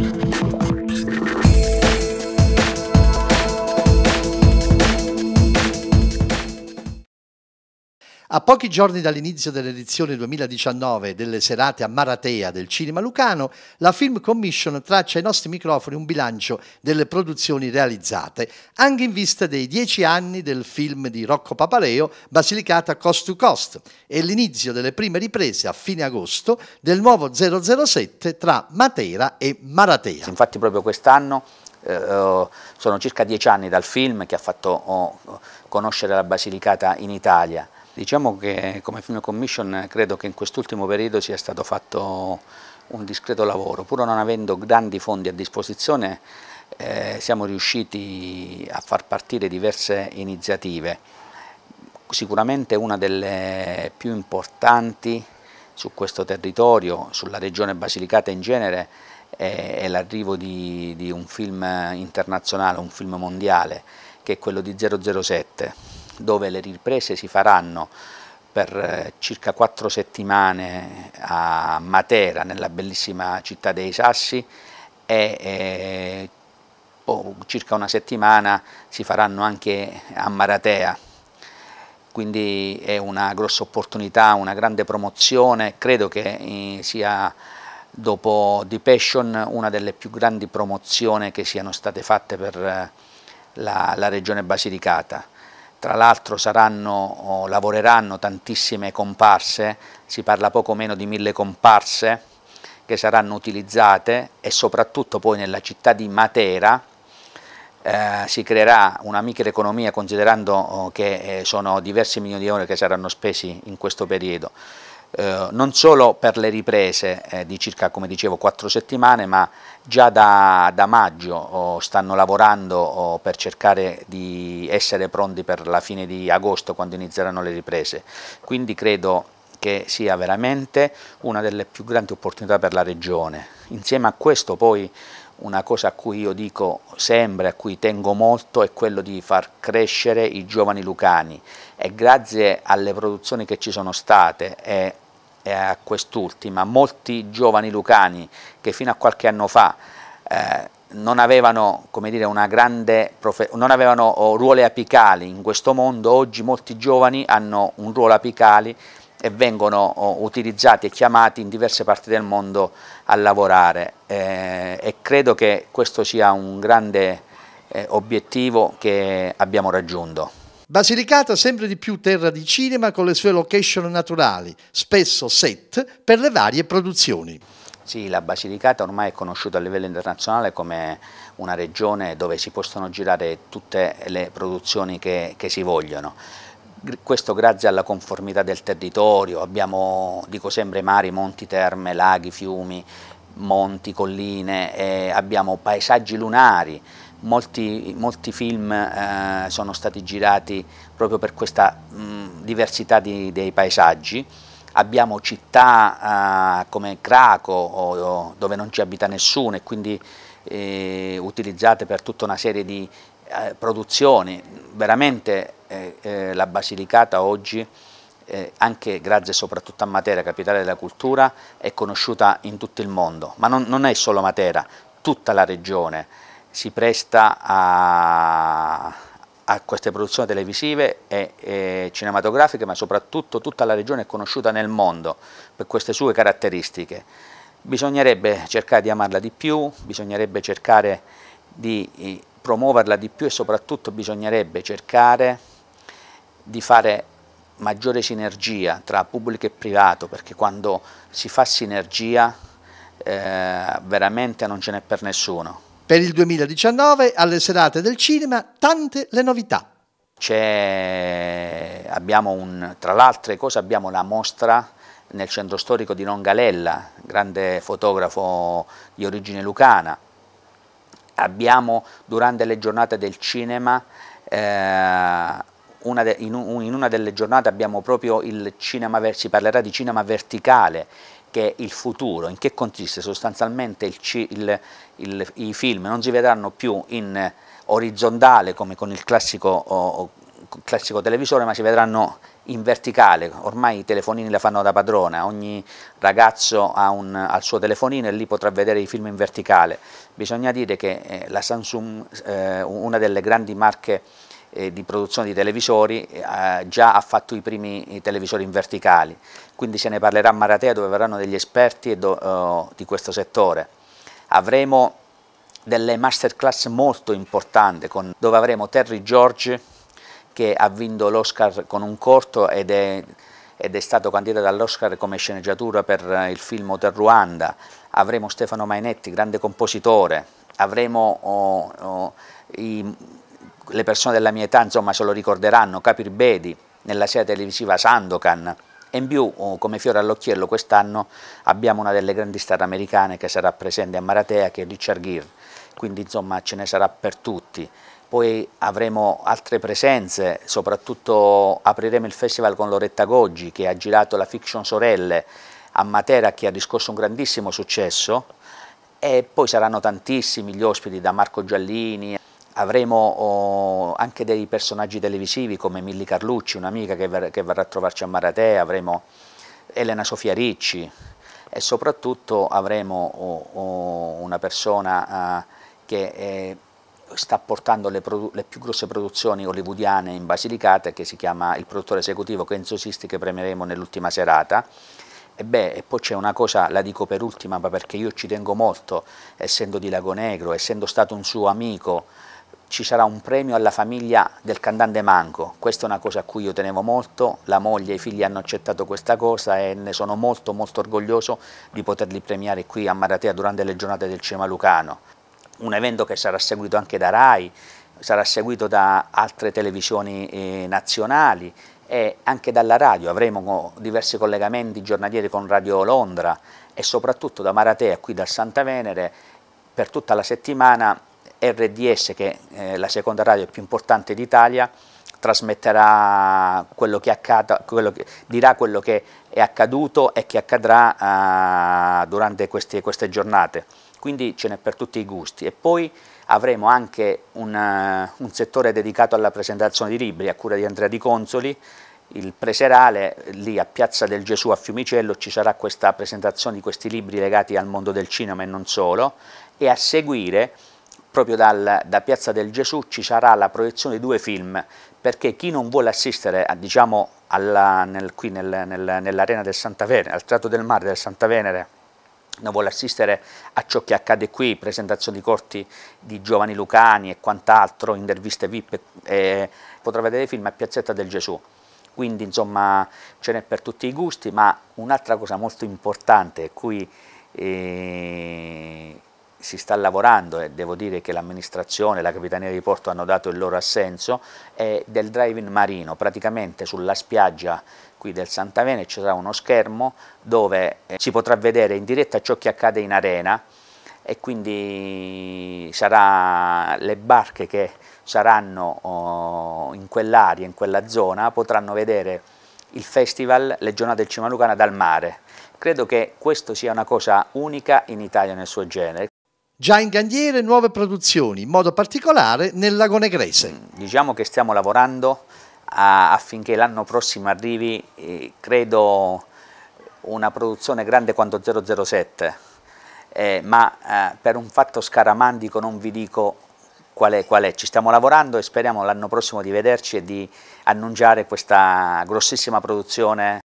Thank you. A pochi giorni dall'inizio dell'edizione 2019 delle serate a Maratea del Cinema Lucano, la Film Commission traccia ai nostri microfoni un bilancio delle produzioni realizzate, anche in vista dei dieci anni del film di Rocco Papaleo, Basilicata Cost to Cost, e l'inizio delle prime riprese a fine agosto del nuovo 007 tra Matera e Maratea. Infatti proprio quest'anno Uh, sono circa dieci anni dal film che ha fatto uh, conoscere la Basilicata in Italia Diciamo che come Film Commission credo che in quest'ultimo periodo sia stato fatto un discreto lavoro, pur non avendo grandi fondi a disposizione eh, siamo riusciti a far partire diverse iniziative, sicuramente una delle più importanti su questo territorio, sulla regione Basilicata in genere, è, l'arrivo di, di un film internazionale, un film mondiale, che è quello di 007, dove le riprese si faranno per eh, circa quattro settimane a Matera, nella bellissima città dei Sassi, e eh, boh, circa una settimana si faranno anche a Maratea, quindi è una grossa opportunità, una grande promozione, credo che eh, sia dopo The Passion una delle più grandi promozioni che siano state fatte per eh, la, la regione Basilicata tra l'altro lavoreranno tantissime comparse, si parla poco meno di mille comparse che saranno utilizzate e soprattutto poi nella città di Matera eh, si creerà una microeconomia considerando oh, che eh, sono diversi milioni di euro che saranno spesi in questo periodo eh, non solo per le riprese eh, di circa, come dicevo, quattro settimane, ma già da, da maggio oh, stanno lavorando oh, per cercare di essere pronti per la fine di agosto quando inizieranno le riprese. Quindi credo che sia veramente una delle più grandi opportunità per la Regione. Insieme a questo poi una cosa a cui io dico sempre, a cui tengo molto, è quello di far crescere i giovani lucani e grazie alle produzioni che ci sono state e, e a quest'ultima, molti giovani lucani che fino a qualche anno fa eh, non avevano, dire, non avevano oh, ruoli apicali in questo mondo, oggi molti giovani hanno un ruolo apicale e vengono utilizzati e chiamati in diverse parti del mondo a lavorare eh, e credo che questo sia un grande eh, obiettivo che abbiamo raggiunto. Basilicata sempre di più terra di cinema con le sue location naturali, spesso set per le varie produzioni. Sì, la Basilicata ormai è conosciuta a livello internazionale come una regione dove si possono girare tutte le produzioni che, che si vogliono questo grazie alla conformità del territorio, abbiamo, dico sempre, mari, monti, terme, laghi, fiumi, monti, colline, eh, abbiamo paesaggi lunari, molti, molti film eh, sono stati girati proprio per questa mh, diversità di, dei paesaggi, abbiamo città eh, come Craco o, o, dove non ci abita nessuno e quindi eh, utilizzate per tutta una serie di eh, produzioni veramente eh, eh, la Basilicata oggi, eh, anche grazie soprattutto a Matera, capitale della cultura, è conosciuta in tutto il mondo, ma non, non è solo Matera, tutta la regione si presta a, a queste produzioni televisive e, e, cinematografiche, ma soprattutto tutta la regione è conosciuta nel mondo per queste sue caratteristiche. Bisognerebbe cercare di amarla di più, bisognerebbe cercare di eh, promuoverla di più e soprattutto bisognerebbe cercare di fare maggiore sinergia tra pubblico e privato, perché quando si fa sinergia eh, veramente non ce n'è per nessuno. Per il 2019 alle serate del cinema tante le novità. Un, tra le altre cose abbiamo la mostra nel centro storico di Nongalella, grande fotografo di origine lucana. Abbiamo durante le giornate del cinema eh, una de, in, un, in una delle giornate abbiamo proprio il cinema, si parlerà di cinema verticale, che è il futuro, in che consiste sostanzialmente il, il, il, i film, non si vedranno più in orizzontale come con il classico, o, classico televisore, ma si vedranno in verticale, ormai i telefonini la fanno da padrona, ogni ragazzo ha, un, ha, il suo telefonino e lì potrà vedere i film in verticale. Bisogna dire che eh, la Samsung, eh, una delle grandi marche eh, di produzione di televisori eh, già ha fatto i primi televisori in verticali, quindi se ne parlerà a Maratea dove verranno degli esperti do, eh, di questo settore. Avremo delle masterclass molto importanti con, dove avremo Terry George che ha vinto l'Oscar con un corto ed è, ed è stato candidato all'Oscar come sceneggiatura per eh, il film Hotel Ruanda, avremo Stefano Mainetti, grande compositore, avremo oh, oh, i le persone della mia età insomma se lo ricorderanno, Capir Bedi nella serie televisiva Sandokan e in più oh, come fiore all'occhiello quest'anno abbiamo una delle grandi star americane che sarà presente a Maratea che è Richard Gere, quindi insomma ce ne sarà per tutti. Poi avremo altre presenze, soprattutto apriremo il festival con Loretta Goggi che ha girato la fiction Sorelle a Matera che ha riscosso un grandissimo successo e poi saranno tantissimi gli ospiti da Marco Giallini avremo oh, anche dei personaggi televisivi come Milli Carlucci, un'amica che, ver che, verrà a trovarci a Maratea, avremo Elena Sofia Ricci e soprattutto avremo oh, oh, una persona ah, che eh, sta portando le, le, più grosse produzioni hollywoodiane in Basilicata che si chiama il produttore esecutivo Kenzo Sisti che premeremo nell'ultima serata e, beh, e poi c'è una cosa, la dico per ultima ma perché io ci tengo molto essendo di Lago Negro, essendo stato un suo amico ci sarà un premio alla famiglia del cantante Manco, questa è una cosa a cui io tenevo molto, la moglie e i figli hanno accettato questa cosa e ne sono molto molto orgoglioso di poterli premiare qui a Maratea durante le giornate del cinema lucano, un evento che sarà seguito anche da RAI, sarà seguito da altre televisioni eh, nazionali e anche dalla radio, avremo diversi collegamenti giornalieri con Radio Londra e soprattutto da Maratea qui da Santa Venere per tutta la settimana RDS, che è eh, la seconda radio più importante d'Italia, trasmetterà quello che accada, quello che, dirà quello che è accaduto e che accadrà uh, durante queste, queste, giornate. Quindi ce n'è per tutti i gusti. E poi avremo anche un, uh, un settore dedicato alla presentazione di libri a cura di Andrea Di Consoli, il preserale, lì a Piazza del Gesù a Fiumicello ci sarà questa presentazione di questi libri legati al mondo del cinema e non solo, e a seguire proprio dal, da Piazza del Gesù ci sarà la proiezione di due film, perché chi non vuole assistere a, diciamo, alla, nel, qui nel, nel, nell'arena del Santa Venere, al tratto del mare del Santa Venere, non vuole assistere a ciò che accade qui, presentazioni corti di giovani Lucani e quant'altro, interviste VIP, eh, potrà vedere i film a Piazzetta del Gesù. Quindi insomma ce n'è per tutti i gusti, ma un'altra cosa molto importante cui eh, si sta lavorando e devo dire che l'amministrazione e la Capitania di Porto hanno dato il loro assenso, è del drive-in marino, praticamente sulla spiaggia qui del Sant'Avene ci sarà uno schermo dove eh, si potrà vedere in diretta ciò che accade in arena e quindi sarà le barche che saranno oh, in quell'area, in quella zona, potranno vedere il festival, le giornate del Cimalucana dal mare. Credo che questa sia una cosa unica in Italia nel suo genere. Già in cantiere nuove produzioni, in modo particolare nel Lago Negrese. Mm, diciamo che stiamo lavorando a, affinché l'anno prossimo arrivi, eh, credo, una produzione grande quanto 007, eh, ma eh, per un fatto scaramandico non vi dico qual è, qual è. Ci stiamo lavorando e speriamo l'anno prossimo di vederci e di annunciare questa grossissima produzione.